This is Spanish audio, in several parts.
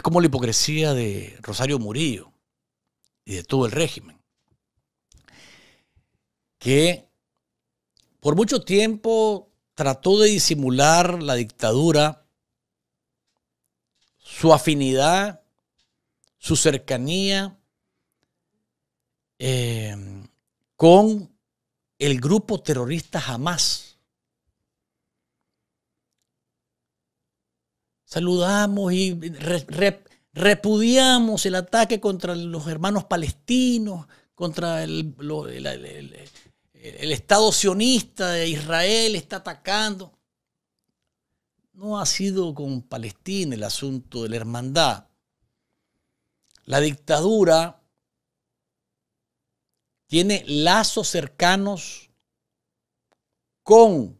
Es como la hipocresía de Rosario Murillo y de todo el régimen, que por mucho tiempo trató de disimular la dictadura, su afinidad, su cercanía eh, con el grupo terrorista Hamas Saludamos y repudiamos el ataque contra los hermanos palestinos, contra el, el Estado sionista de Israel, está atacando. No ha sido con Palestina el asunto de la hermandad. La dictadura tiene lazos cercanos con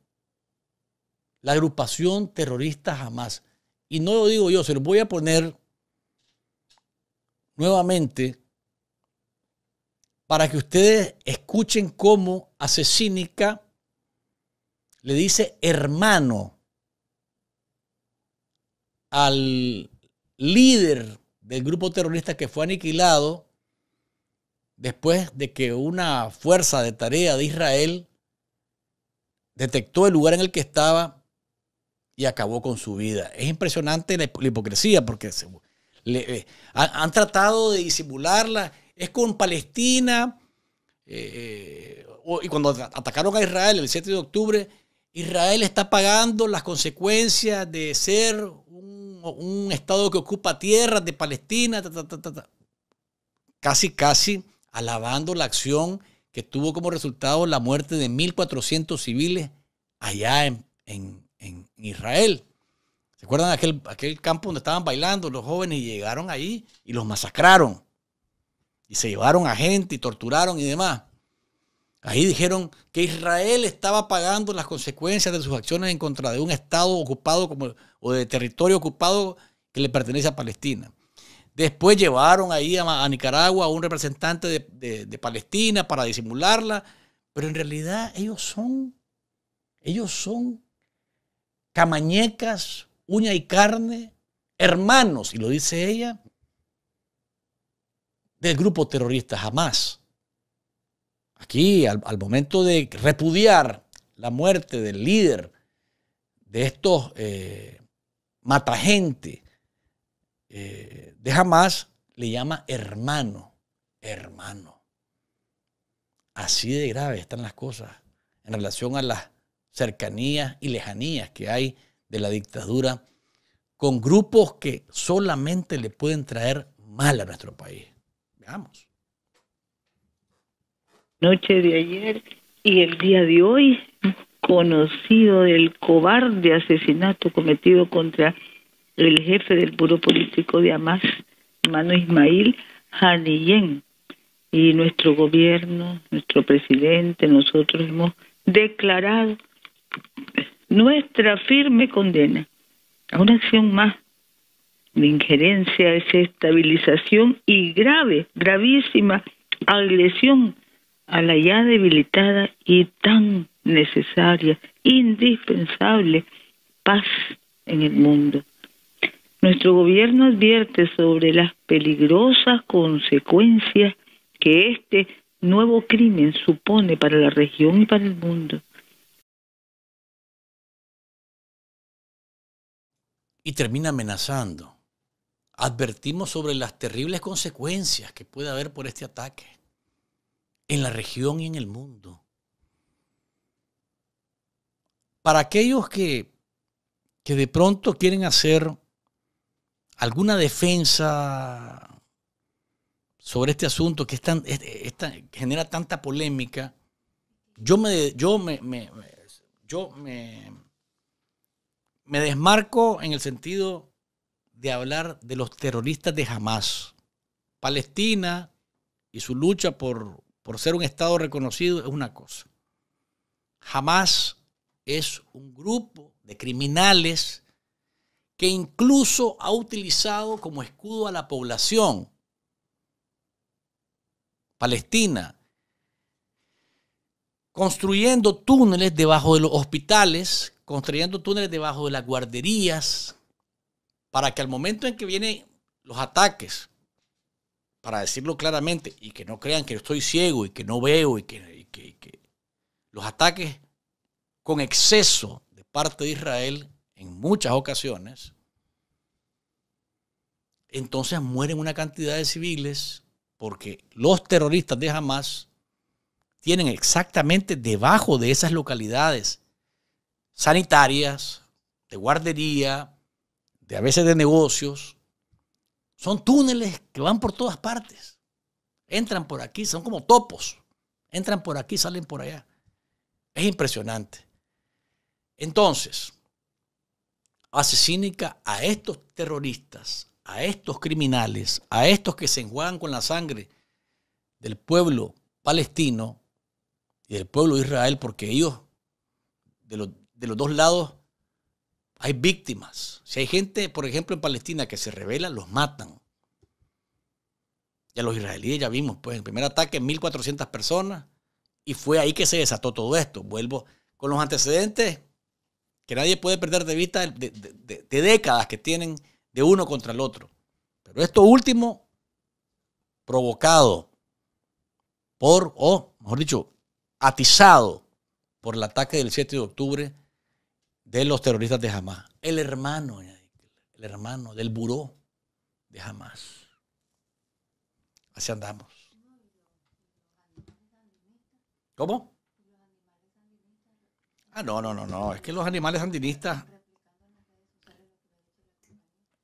la agrupación terrorista jamás y no lo digo yo, se lo voy a poner nuevamente para que ustedes escuchen cómo Asesínica le dice hermano al líder del grupo terrorista que fue aniquilado después de que una fuerza de tarea de Israel detectó el lugar en el que estaba y acabó con su vida. Es impresionante la, hipocresía porque eh, han, tratado de disimularla. Es con Palestina. Eh, y cuando atacaron a Israel el 7 de octubre, Israel está pagando las consecuencias de ser un, Estado que ocupa tierras de Palestina, casi, casi alabando la acción que tuvo como resultado la muerte de 1.400 civiles allá en, en Israel. ¿Se acuerdan aquel, aquel campo donde estaban bailando los jóvenes y llegaron ahí y los masacraron? Y se llevaron a gente y torturaron y demás. Ahí dijeron que Israel estaba pagando las consecuencias de sus acciones en contra de un Estado ocupado como, o de territorio ocupado que le pertenece a Palestina. Después llevaron ahí a, Nicaragua a un representante de Palestina para disimularla, pero en realidad ellos son, ellos son camañecas, uña y carne, hermanos, y lo dice ella, del grupo terrorista jamás. Aquí, al, momento de repudiar la muerte del líder de estos eh, matagentes eh, de jamás, le llama hermano, hermano. Así de grave están las cosas en relación a las cercanías y lejanías que hay de la dictadura con grupos que solamente le pueden traer mal a nuestro país. Veamos. Noche de ayer y el día de hoy, conocido del cobarde asesinato cometido contra el jefe del Buró Político de Hamas, hermano Ismail Hanillén, Y nuestro gobierno, nuestro presidente, nosotros hemos declarado nuestra firme condena a una acción más de injerencia, desestabilización y grave, gravísima agresión a la ya debilitada y tan necesaria, indispensable paz en el mundo. Nuestro gobierno advierte sobre las peligrosas consecuencias que este nuevo crimen supone para la región y para el mundo. y termina amenazando. Advertimos sobre las terribles consecuencias que puede haber por este ataque en la región y en el mundo. Para aquellos que, que de pronto quieren hacer alguna defensa sobre este asunto que genera tanta polémica, yo me, yo yo me me desmarco en el sentido de hablar de los terroristas de Hamas. Palestina y su lucha por, ser un Estado reconocido es una cosa. Hamas es un grupo de criminales que incluso ha utilizado como escudo a la población palestina, construyendo túneles debajo de los hospitales construyendo túneles debajo de las guarderías para que al momento en que vienen los ataques, para decirlo claramente, y que no crean que estoy ciego y que no veo y que, los ataques con exceso de parte de Israel en muchas ocasiones, entonces mueren una cantidad de civiles porque los terroristas de Hamas tienen exactamente debajo de esas localidades sanitarias, de guardería, de a veces de negocios. Son túneles que van por todas partes. Entran por aquí, son como topos. Entran por aquí, salen por allá. Es impresionante. Entonces, asesínica a estos terroristas, a estos criminales, a estos que se enjuagan con la sangre del pueblo palestino y del pueblo de Israel, porque ellos, de los de los dos lados hay víctimas. Si hay gente, por ejemplo, en Palestina que se revela, los matan. Ya los israelíes ya vimos, pues, el primer ataque, 1.400 personas. Y fue ahí que se desató todo esto. Vuelvo con los antecedentes que nadie puede perder de vista de, de, de décadas que tienen de uno contra el otro. Pero esto último, provocado por, o mejor dicho, atizado por el ataque del 7 de octubre de los terroristas de Hamas. El hermano, el hermano del buró de Hamas. Así andamos. ¿Cómo? Ah, no, no, no, no. Es que los animales andinistas...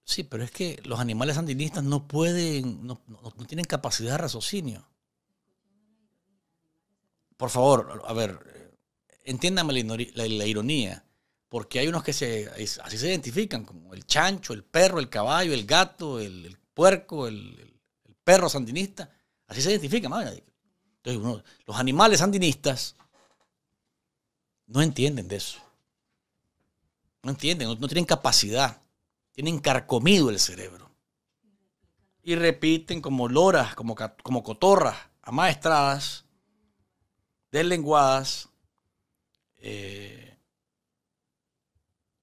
Sí, pero es que los animales andinistas no pueden, no, no, tienen capacidad de raciocinio. Por favor, a ver, eh, entiéndame la ironía porque hay unos que se, así se identifican, como el chancho, el perro, el caballo, el gato, el, puerco, el, perro sandinista, así se identifican. Entonces, los animales sandinistas no entienden de eso. No entienden, no, tienen capacidad, tienen carcomido el cerebro. Y repiten como loras, como, como cotorras, amaestradas, deslenguadas. Eh,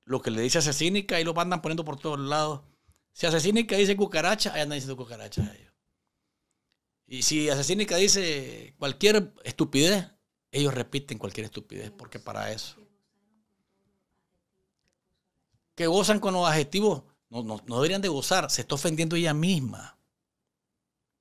lo que le dice asesínica y lo andan poniendo por todos lados. Si asesínica dice cucaracha, ahí andan diciendo cucaracha a ellos. Y si asesínica dice cualquier estupidez, ellos repiten cualquier estupidez, porque para eso. Que gozan con los adjetivos, no, no deberían de gozar, se está ofendiendo ella misma.